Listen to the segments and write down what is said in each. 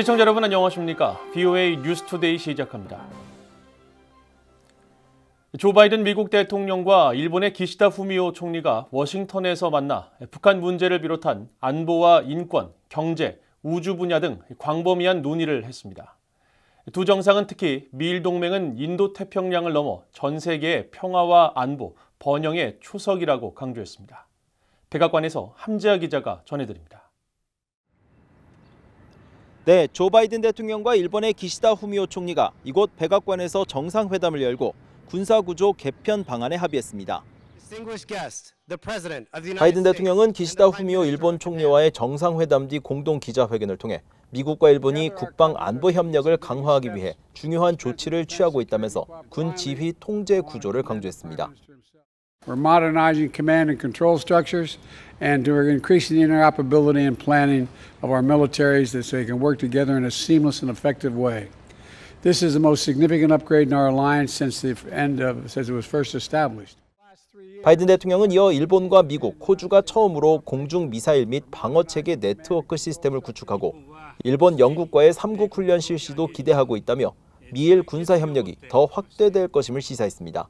시청자 여러분 안녕하십니까? BOA 뉴스투데이 시작합니다. 조 바이든 미국 대통령과 일본의 기시다 후미오 총리가 워싱턴에서 만나 북한 문제를 비롯한 안보와 인권, 경제, 우주 분야 등 광범위한 논의를 했습니다. 두 정상은 특히 미일 동맹은 인도태평양을 넘어 전 세계의 평화와 안보, 번영의 초석이라고 강조했습니다. 백악관에서 함재아 기자가 전해드립니다. 네, 조 바이든 대통령과 일본의 기시다 후미오 총리가 이곳 백악관에서 정상회담을 열고 군사구조 개편 방안에 합의했습니다. 바이든 대통령은 기시다 후미오 일본 총리와의 정상회담 뒤 공동 기자회견을 통해 미국과 일본이 국방 안보 협력을 강화하기 위해 중요한 조치를 취하고 있다면서 군 지휘 통제 구조를 강조했습니다. We're modernizing command and control structures, and we're increasing the interoperability and planning of our militaries so they can work together in a seamless and effective way. This is the most significant upgrade in our alliance since the end of since it was first established. 바이든 대통령은 이어 일본과 미국, 호주가 처음으로 공중 미사일 및 방어 체계 네트워크 시스템을 구축하고 일본, 영국과의 3국 훈련 실시도 기대하고 있다며 미일 군사 협력이 더 확대될 것임을 시사했습니다.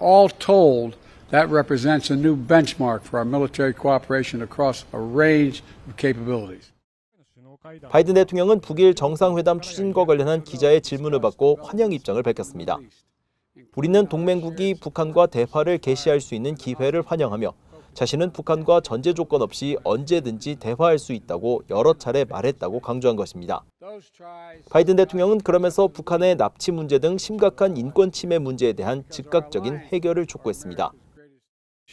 All told, that represents a new benchmark for our military cooperation across a range of capabilities. 바이든 대통령은 북일 정상회담 추진과 관련한 기자의 질문을 받고 환영 입장을 밝혔습니다. 우리는 동맹국이 북한과 대화를 개시할 수 있는 기회를 환영하며 자신은 북한과 전제 조건 없이 언제든지 대화할 수 있다고 여러 차례 말했다고 강조한 것입니다. 바이든 대통령은 그러면서 북한의 납치 문제 등 심각한 인권 침해 문제에 대한 즉각적인 해결을 촉구했습니다.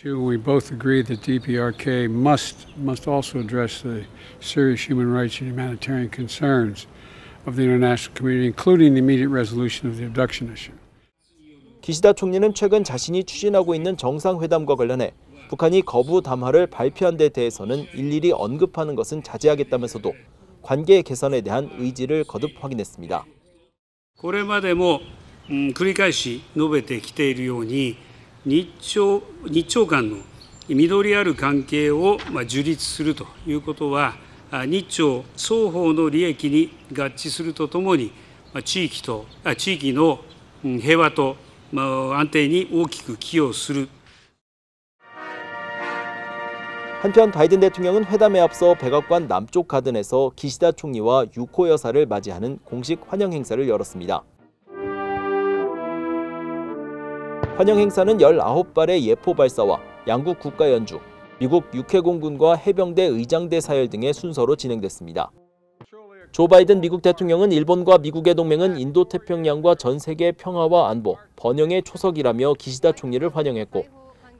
We both agree that DPRK must must also address the serious human rights and humanitarian concerns of the international community, including the immediate resolution of the abduction issue. 기시다 총리는 최근 자신이 추진하고 있는 정상회담과 관련해 북한이 거부 담화를 발표한 데 대해서는 일일이 언급하는 것은 자제하겠다면서도 관계개선에대한의지를거듭확인했습니다これまでも、繰り返し述べてきているように日朝日朝間の緑ある関係を、まあ、樹立するということは日朝双方の利益に合致するとともに地域と地域の平和と安定に大きく寄与する。 한편 바이든 대통령은 회담에 앞서 백악관 남쪽 가든에서 기시다 총리와 유코 여사를 맞이하는 공식 환영 행사를 열었습니다. 환영 행사는 19발의 예포 발사와 양국 국가 연주, 미국 육해공군과 해병대 의장대 사열 등의 순서로 진행됐습니다. 조 바이든 미국 대통령은 일본과 미국의 동맹은 인도태평양과 전 세계 평화와 안보, 번영의 초석이라며 기시다 총리를 환영했고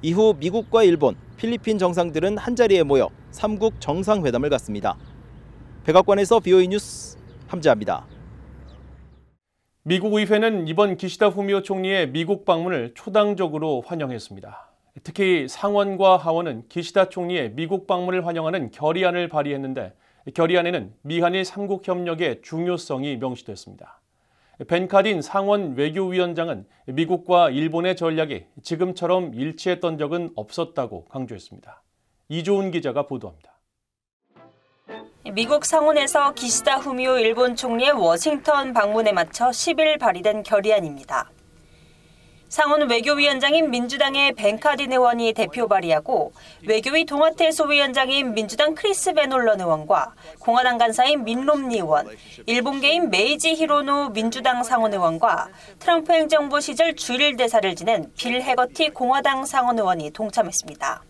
이후 미국과 일본, 필리핀 정상들은 한자리에 모여 3국 정상회담을 갖습니다. 백악관에서 BOE 뉴스 함재합니다. 미국 의회는 이번 기시다 후미오 총리의 미국 방문을 초당적으로 환영했습니다. 특히 상원과 하원은 기시다 총리의 미국 방문을 환영하는 결의안을 발의했는데 결의안에는 미한일 삼국 협력의 중요성이 명시됐습니다. 벤카딘 상원 외교위원장은 미국과 일본의 전략이 지금처럼 일치했던 적은 없었다고 강조했습니다. 이조은 기자가 보도합니다. 미국 상원에서 기시다 후미오 일본 총리의 워싱턴 방문에 맞춰 10일 발의된 결의안입니다. 상원 외교위원장인 민주당의 벤카딘 의원이 대표 발의하고 외교위 동아태 소위원장인 민주당 크리스 베놀런 의원과 공화당 간사인 민롬니 의원, 일본계인 메이지 히로노 민주당 상원 의원과 트럼프 행정부 시절 주일 대사를 지낸 빌 해거티 공화당 상원 의원이 동참했습니다.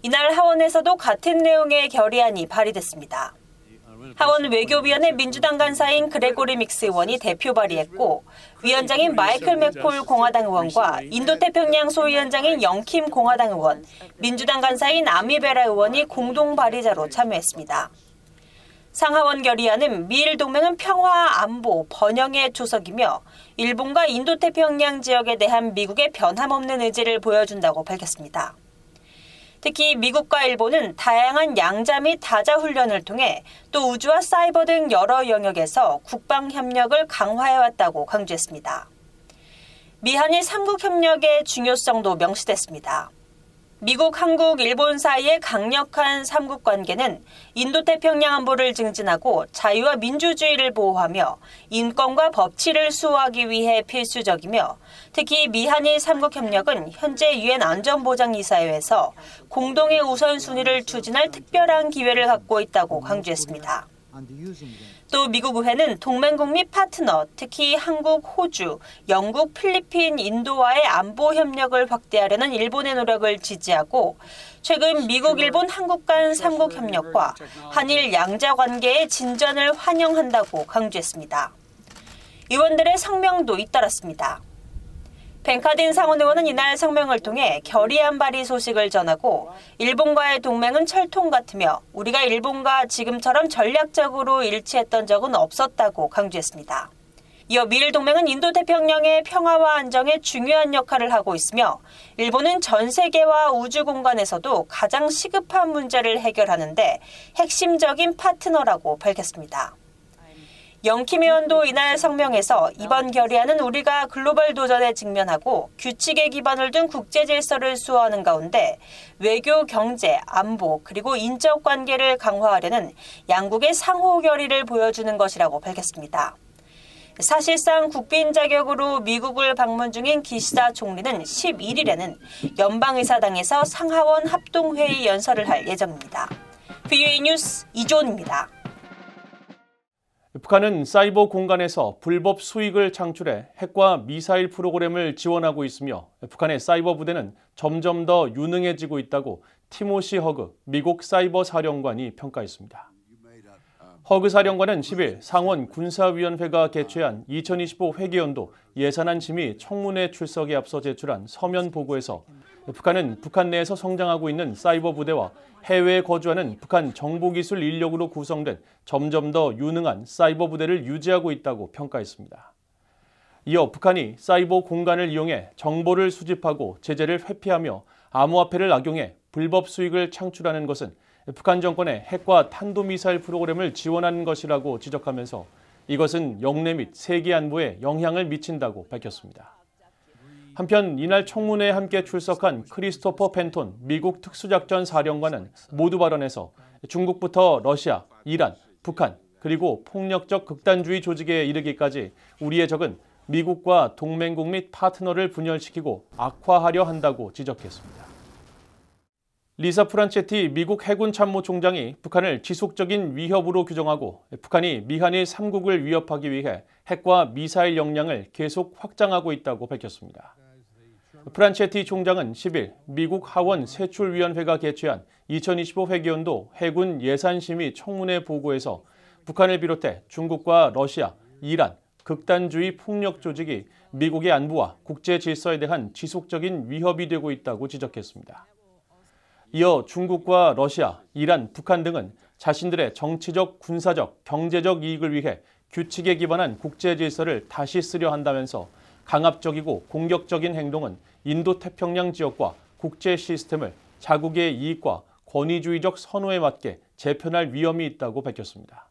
이날 하원에서도 같은 내용의 결의안이 발의됐습니다. 하원 외교위원회 민주당 간사인 그레고리 믹스 의원이 대표 발의했고 위원장인 마이클 맥폴 공화당 의원과 인도태평양 소위원장인 영킴 공화당 의원, 민주당 간사인 아미베라 의원이 공동 발의자로 참여했습니다. 상하원 결의안은 미일 동맹은 평화, 안보, 번영의 조석이며 일본과 인도태평양 지역에 대한 미국의 변함없는 의지를 보여준다고 밝혔습니다. 특히 미국과 일본은 다양한 양자 및 다자 훈련을 통해 또 우주와 사이버 등 여러 영역에서 국방 협력을 강화해왔다고 강조했습니다. 미한일 삼국 협력의 중요성도 명시됐습니다. 미국, 한국, 일본 사이의 강력한 삼국 관계는 인도태평양 안보를 증진하고 자유와 민주주의를 보호하며 인권과 법치를 수호하기 위해 필수적이며 특히 미한일 삼국 협력은 현재 유엔 안전보장이사회에서 공동의 우선순위를 추진할 특별한 기회를 갖고 있다고 강조했습니다. 또 미국 의회는 동맹국 및 파트너, 특히 한국, 호주, 영국, 필리핀, 인도와의 안보 협력을 확대하려는 일본의 노력을 지지하고 최근 미국, 일본, 한국 간 삼국 협력과 한일 양자 관계의 진전을 환영한다고 강조했습니다. 의원들의 성명도 잇따랐습니다. 벤카딘 상원 의원은 이날 성명을 통해 결의안 발의 소식을 전하고 일본과의 동맹은 철통 같으며 우리가 일본과 지금처럼 전략적으로 일치했던 적은 없었다고 강조했습니다. 이어 미일 동맹은 인도 태평양의 평화와 안정에 중요한 역할을 하고 있으며 일본은 전 세계와 우주 공간에서도 가장 시급한 문제를 해결하는데 핵심적인 파트너라고 밝혔습니다. 영키미원도 이날 성명에서 이번 결의안은 우리가 글로벌 도전에 직면하고 규칙에 기반을 둔 국제 질서를 수호하는 가운데 외교, 경제, 안보 그리고 인적 관계를 강화하려는 양국의 상호 결의를 보여주는 것이라고 밝혔습니다. 사실상 국빈 자격으로 미국을 방문 중인 기시다 총리는 11일에는 연방의사당에서 상하원 합동회의 연설을 할 예정입니다. v a 뉴스 이조입니다. 북한은 사이버 공간에서 불법 수익을 창출해 핵과 미사일 프로그램을 지원하고 있으며 북한의 사이버 부대는 점점 더 유능해지고 있다고 티모시 허그 미국 사이버 사령관이 평가했습니다. 허그 사령관은 10일 상원 군사위원회가 개최한 2025 회계연도 예산안 심의 청문회 출석에 앞서 제출한 서면 보고에서 북한은 북한 내에서 성장하고 있는 사이버 부대와 해외에 거주하는 북한 정보기술 인력으로 구성된 점점 더 유능한 사이버 부대를 유지하고 있다고 평가했습니다. 이어 북한이 사이버 공간을 이용해 정보를 수집하고 제재를 회피하며 암호화폐를 악용해 불법 수익을 창출하는 것은 북한 정권의 핵과 탄도미사일 프로그램을 지원하는 것이라고 지적하면서 이것은 영내 및 세계 안보에 영향을 미친다고 밝혔습니다. 한편 이날 청문회에 함께 출석한 크리스토퍼 펜톤 미국 특수작전 사령관은 모두 발언에서 중국부터 러시아, 이란, 북한, 그리고 폭력적 극단주의 조직에 이르기까지 우리의 적은 미국과 동맹국 및 파트너를 분열시키고 악화하려 한다고 지적했습니다. 리사 프란체티 미국 해군 참모총장이 북한을 지속적인 위협으로 규정하고 북한이 미한일 3국을 위협하기 위해 핵과 미사일 역량을 계속 확장하고 있다고 밝혔습니다. 프란체티 총장은 10일 미국 하원 세출위원회가 개최한 2025 회기연도 해군 예산심의 청문회 보고에서 북한을 비롯해 중국과 러시아, 이란, 극단주의 폭력 조직이 미국의 안보와 국제 질서에 대한 지속적인 위협이 되고 있다고 지적했습니다. 이어 중국과 러시아, 이란, 북한 등은 자신들의 정치적, 군사적, 경제적 이익을 위해 규칙에 기반한 국제 질서를 다시 쓰려 한다면서 강압적이고 공격적인 행동은 인도태평양 지역과 국제 시스템을 자국의 이익과 권위주의적 선호에 맞게 재편할 위험이 있다고 밝혔습니다.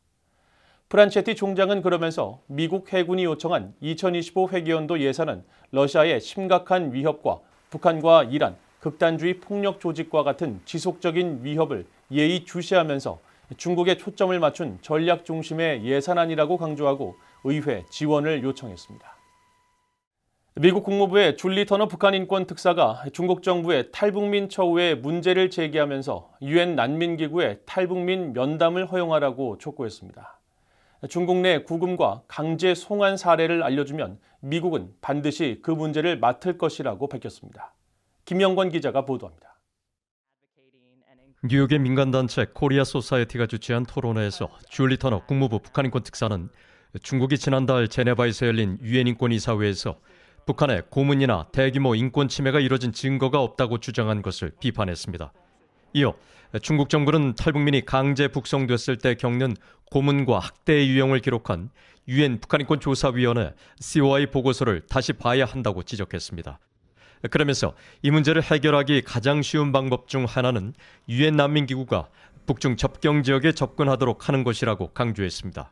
프란체티 총장은 그러면서 미국 해군이 요청한 2025회계연도 예산은 러시아의 심각한 위협과 북한과 이란, 극단주의 폭력 조직과 같은 지속적인 위협을 예의주시하면서 중국에 초점을 맞춘 전략 중심의 예산안이라고 강조하고 의회 지원을 요청했습니다. 미국 국무부의 줄리 터너 북한 인권 특사가 중국 정부의 탈북민 처우에 문제를 제기하면서 유엔 난민기구에 탈북민 면담을 허용하라고 촉구했습니다. 중국 내 구금과 강제 송환 사례를 알려주면 미국은 반드시 그 문제를 맡을 것이라고 밝혔습니다. 김영권 기자가 보도합니다. 뉴욕의 민간단체 코리아 소사이어티가 주최한 토론회에서 줄리 터너 국무부 북한인권 특사는 중국이 지난달 제네바에서 열린 유엔인권이사회에서 북한의 고문이나 대규모 인권 침해가 이뤄진 증거가 없다고 주장한 것을 비판했습니다. 이어 중국 정부는 탈북민이 강제 북송됐을 때 겪는 고문과 학대의 유형을 기록한 유엔 북한인권 조사위원회 COI 보고서를 다시 봐야 한다고 지적했습니다. 그러면서 이 문제를 해결하기 가장 쉬운 방법 중 하나는 유엔 난민기구가 북중 접경 지역에 접근하도록 하는 것이라고 강조했습니다.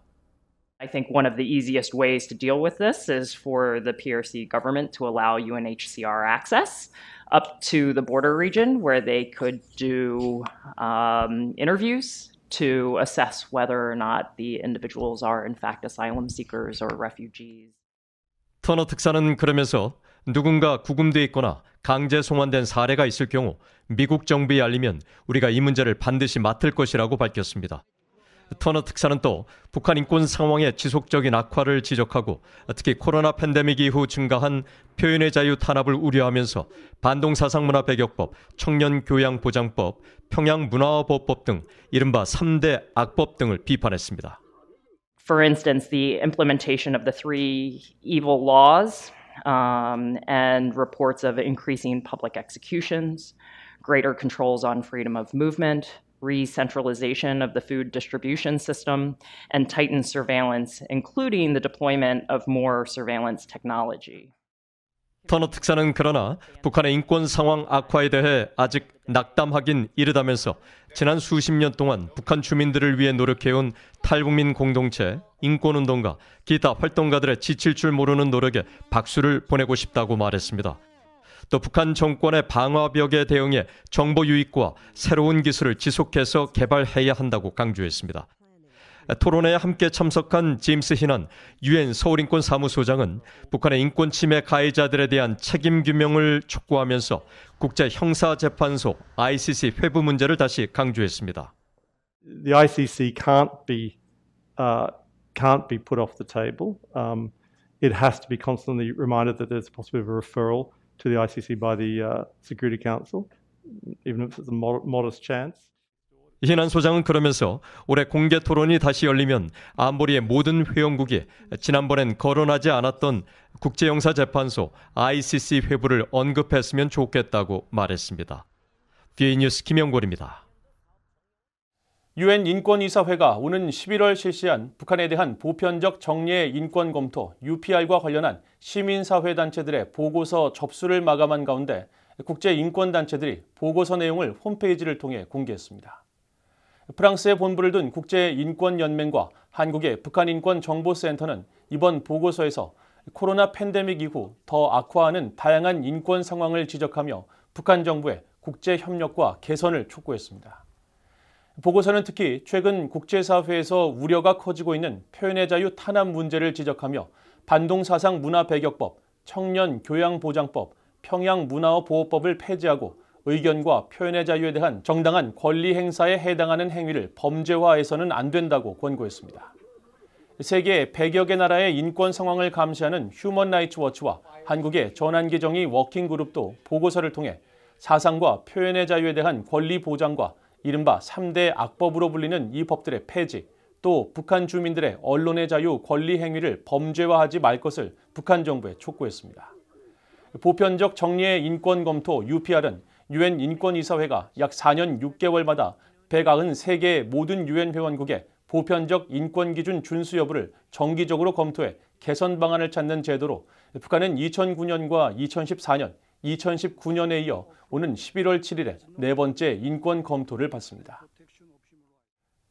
I think one of the easiest ways to deal with this is for the PRC government to allow UNHCR access up to the border region where they could do um, interviews to assess whether or not the individuals are in fact asylum seekers or refugees. 터너 특사는 그러면서 누군가 구금돼 있거나 강제 송환된 사례가 있을 경우 미국 정부에 알리면 우리가 이 문제를 반드시 맡을 것이라고 밝혔습니다. 터너 특사는 또 북한 인권 상황의 지속적인 악화를 지적하고 특히 코로나 팬데믹 이후 증가한 표현의 자유 탄압을 우려하면서 반동사상문화 배격법, 청년교양보장법, 평양문화보호법 등 이른바 3대 악법 등을 비판했습니다. For instance, the implementation of the three evil laws um, and reports of increasing public executions, greater controls on freedom of movement, recentralization of the food distribution system, and tighten surveillance, including the deployment of more surveillance technology. 터너 특사는 그러나 북한의 인권 상황 악화에 대해 아직 낙담하긴 이르다면서 지난 수십 년 동안 북한 주민들을 위해 노력해온 탈북민 공동체, 인권운동가, 기타 활동가들의 지칠 줄 모르는 노력에 박수를 보내고 싶다고 말했습니다. 또 북한 정권의 방화벽에 대응해 정보 유익과 새로운 기술을 지속해서 개발해야 한다고 강조했습니다. 토론회에 함께 참석한 제임스 히난 유엔 서울인권 사무소장은 북한의 인권 침해 가해자들에 대한 책임 규명을 촉구하면서 국제 형사 재판소 ICC 회부 문제를 다시 강조했습니다. The ICC can't be uh, can't be put off the table. Um, it has to be constantly reminded that there's a possibility of a referral. to the ICC by the uh, Security Council, even if it's a modest chance. 이난 소장은 그러면서 올해 공개 토론이 다시 열리면 안보리의 모든 회원국이 지난번엔 거론하지 않았던 국제형사재판소 ICC 회부를 언급했으면 좋겠다고 말했습니다. 뒤에 뉴스 김영골입니다. 유엔 인권이사회가 오는 11월 실시한 북한에 대한 보편적 정례 인권 검토 UPR과 관련한 시민사회단체들의 보고서 접수를 마감한 가운데 국제인권단체들이 보고서 내용을 홈페이지를 통해 공개했습니다. 프랑스에 본부를 둔 국제인권연맹과 한국의 북한인권정보센터는 이번 보고서에서 코로나 팬데믹 이후 더 악화하는 다양한 인권 상황을 지적하며 북한 정부의 국제협력과 개선을 촉구했습니다. 보고서는 특히 최근 국제사회에서 우려가 커지고 있는 표현의 자유 탄압 문제를 지적하며 반동사상 문화 배격법, 청년 교양보장법, 평양문화어보호법을 폐지하고 의견과 표현의 자유에 대한 정당한 권리 행사에 해당하는 행위를 범죄화해서는 안 된다고 권고했습니다. 세계 100여 개 나라의 인권 상황을 감시하는 휴먼 라이츠 워치와 한국의 전환기정의 워킹그룹도 보고서를 통해 사상과 표현의 자유에 대한 권리 보장과 이른바 3대 악법으로 불리는 이 법들의 폐지, 또 북한 주민들의 언론의 자유, 권리 행위를 범죄화하지 말 것을 북한 정부에 촉구했습니다. 보편적 정리의 인권 검토 UPR은 유엔 인권이사회가 약 4년 6개월마다 193개의 모든 유엔 회원국에 보편적 인권 기준 준수 여부를 정기적으로 검토해 개선 방안을 찾는 제도로 북한은 2009년과 2014년 2019년에 이어 오는 11월 7일에 네 번째 인권 검토를 받습니다.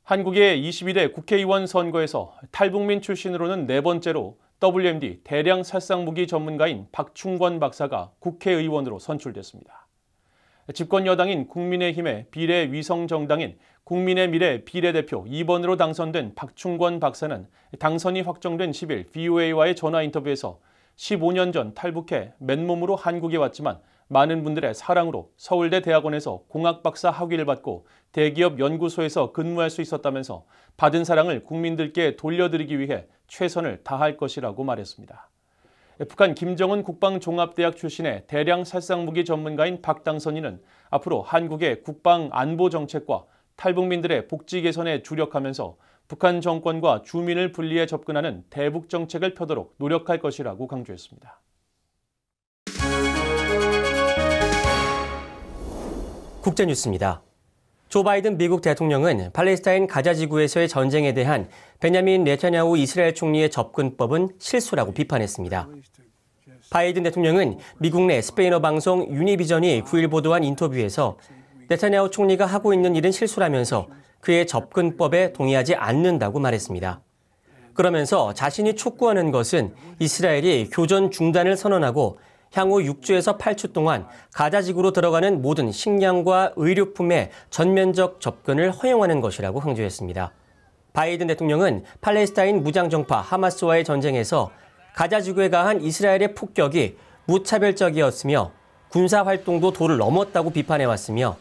한국의 21회 국회의원 선거에서 탈북민 출신으로는 네 번째로 WMD 대량 살상무기 전문가인 박충권 박사가 국회의원으로 선출됐습니다. 집권 여당인 국민의힘의 비례 위성 정당인 국민의 미래 비례대표 2번으로 당선된 박충권 박사는 당선이 확정된 10일 VOA와의 전화 인터뷰에서 15년 전 탈북해 맨몸으로 한국에 왔지만 많은 분들의 사랑으로 서울대 대학원에서 공학박사 학위를 받고 대기업 연구소에서 근무할 수 있었다면서 받은 사랑을 국민들께 돌려드리기 위해 최선을 다할 것이라고 말했습니다. 북한 김정은 국방종합대학 출신의 대량 살상무기 전문가인 박당선이는 앞으로 한국의 국방 안보 정책과 탈북민들의 복지 개선에 주력하면서 북한 정권과 주민을 분리해 접근하는 대북 정책을 펴도록 노력할 것이라고 강조했습니다. 국제뉴스입니다. 조 바이든 미국 대통령은 팔레스타인 가자 지구에서의 전쟁에 대한 베냐민 네타냐후 이스라엘 총리의 접근법은 실수라고 비판했습니다. 바이든 대통령은 미국 내 스페인어 방송 유니비전이 9일 보도한 인터뷰에서 네타냐후 총리가 하고 있는 일은 실수라면서 그의 접근법에 동의하지 않는다고 말했습니다. 그러면서 자신이 촉구하는 것은 이스라엘이 교전 중단을 선언하고 향후 6주에서 8주 동안 가자지구로 들어가는 모든 식량과 의료품에 전면적 접근을 허용하는 것이라고 강조했습니다. 바이든 대통령은 팔레스타인 무장정파 하마스와의 전쟁에서 가자지구에 가한 이스라엘의 폭격이 무차별적이었으며 군사활동도 도를 넘었다고 비판해왔으며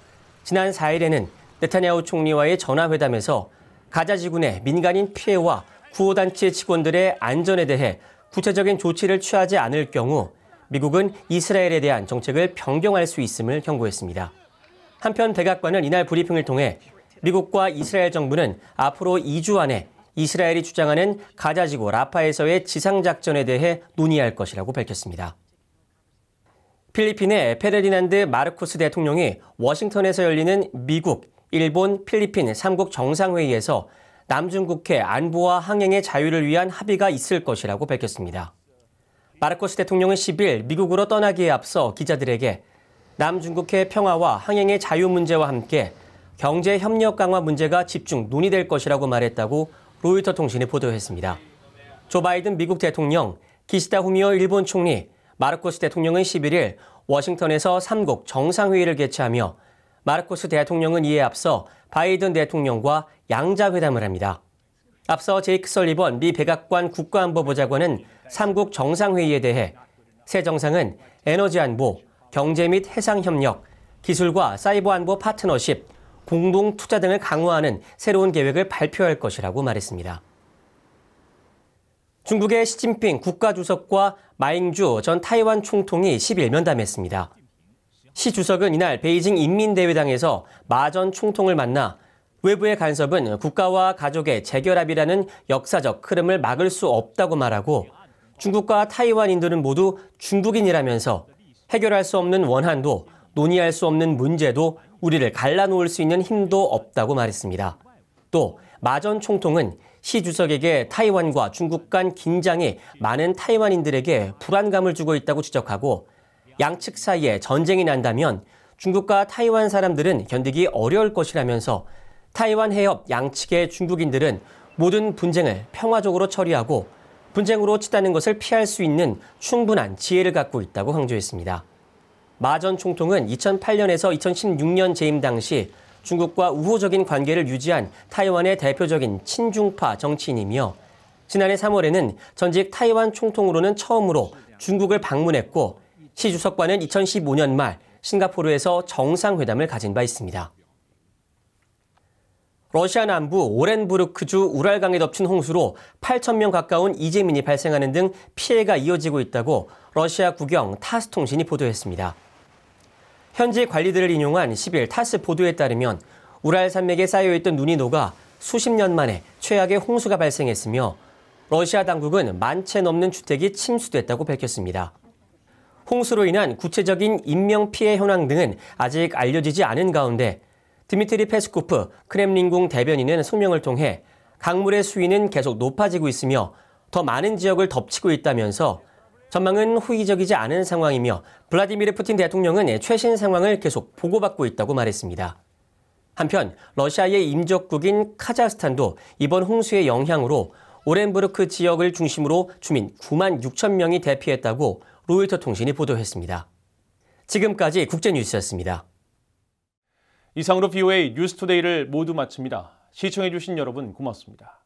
지난 4일에는 네타냐후 총리와의 전화회담에서 가자 지군의 민간인 피해와 구호단체 직원들의 안전에 대해 구체적인 조치를 취하지 않을 경우 미국은 이스라엘에 대한 정책을 변경할 수 있음을 경고했습니다. 한편 백악관은 이날 브리핑을 통해 미국과 이스라엘 정부는 앞으로 2주 안에 이스라엘이 주장하는 가자지구 라파에서의 지상작전에 대해 논의할 것이라고 밝혔습니다. 필리핀의 페르디난드 마르코스 대통령이 워싱턴에서 열리는 미국 일본, 필리핀 3국 정상회의에서 남중국해 안보와 항행의 자유를 위한 합의가 있을 것이라고 밝혔습니다. 마르코스 대통령은 10일 미국으로 떠나기에 앞서 기자들에게 남중국해 평화와 항행의 자유 문제와 함께 경제 협력 강화 문제가 집중 논의될 것이라고 말했다고 로이터 통신이 보도했습니다. 조 바이든 미국 대통령, 기시다 후미오 일본 총리, 마르코스 대통령은 11일 워싱턴에서 3국 정상회의를 개최하며 마르코스 대통령은 이에 앞서 바이든 대통령과 양자회담을 합니다. 앞서 제이크 설리번 미 백악관 국가안보보 장관은 3국 정상회의에 대해 새 정상은 에너지 안보, 경제 및 해상 협력, 기술과 사이버 안보 파트너십, 공동 투자 등을 강화하는 새로운 계획을 발표할 것이라고 말했습니다. 중국의 시진핑 국가주석과 마잉주 전 타이완 총통이 10일 면담했습니다. 시 주석은 이날 베이징 인민대회당에서 마전 총통을 만나 외부의 간섭은 국가와 가족의 재결합이라는 역사적 흐름을 막을 수 없다고 말하고 중국과 타이완인들은 모두 중국인이라면서 해결할 수 없는 원한도 논의할 수 없는 문제도 우리를 갈라놓을 수 있는 힘도 없다고 말했습니다. 또 마전 총통은 시 주석에게 타이완과 중국 간 긴장이 많은 타이완인들에게 불안감을 주고 있다고 지적하고 양측 사이에 전쟁이 난다면 중국과 타이완 사람들은 견디기 어려울 것이라면서 타이완 해협 양측의 중국인들은 모든 분쟁을 평화적으로 처리하고 분쟁으로 치닫는 것을 피할 수 있는 충분한 지혜를 갖고 있다고 강조했습니다. 마전 총통은 2008년에서 2016년 재임 당시 중국과 우호적인 관계를 유지한 타이완의 대표적인 친중파 정치인이며 지난해 3월에는 전직 타이완 총통으로는 처음으로 중국을 방문했고 시 주석과는 2015년 말 싱가포르에서 정상회담을 가진 바 있습니다. 러시아 남부 오렌부르크주 우랄강에 덮친 홍수로 8천명 가까운 이재민이 발생하는 등 피해가 이어지고 있다고 러시아 국영 타스 통신이 보도했습니다. 현지 관리들을 인용한 10일 타스 보도에 따르면 우랄 산맥에 쌓여있던 눈이 녹아 수십 년 만에 최악의 홍수가 발생했으며 러시아 당국은 만 채 넘는 주택이 침수됐다고 밝혔습니다. 홍수로 인한 구체적인 인명피해 현황 등은 아직 알려지지 않은 가운데 드미트리 페스코프 크렘린궁 대변인은 성명을 통해 강물의 수위는 계속 높아지고 있으며 더 많은 지역을 덮치고 있다면서 전망은 후기적이지 않은 상황이며 블라디미르 푸틴 대통령은 최신 상황을 계속 보고받고 있다고 말했습니다. 한편 러시아의 임적국인 카자흐스탄도 이번 홍수의 영향으로 오렌부르크 지역을 중심으로 주민 9만 6천 명이 대피했다고 로이터 통신이 보도했습니다. 지금까지 국제뉴스였습니다. 이상으로 BOA 뉴스투데이를 모두 마칩니다. 시청해주신 여러분 고맙습니다.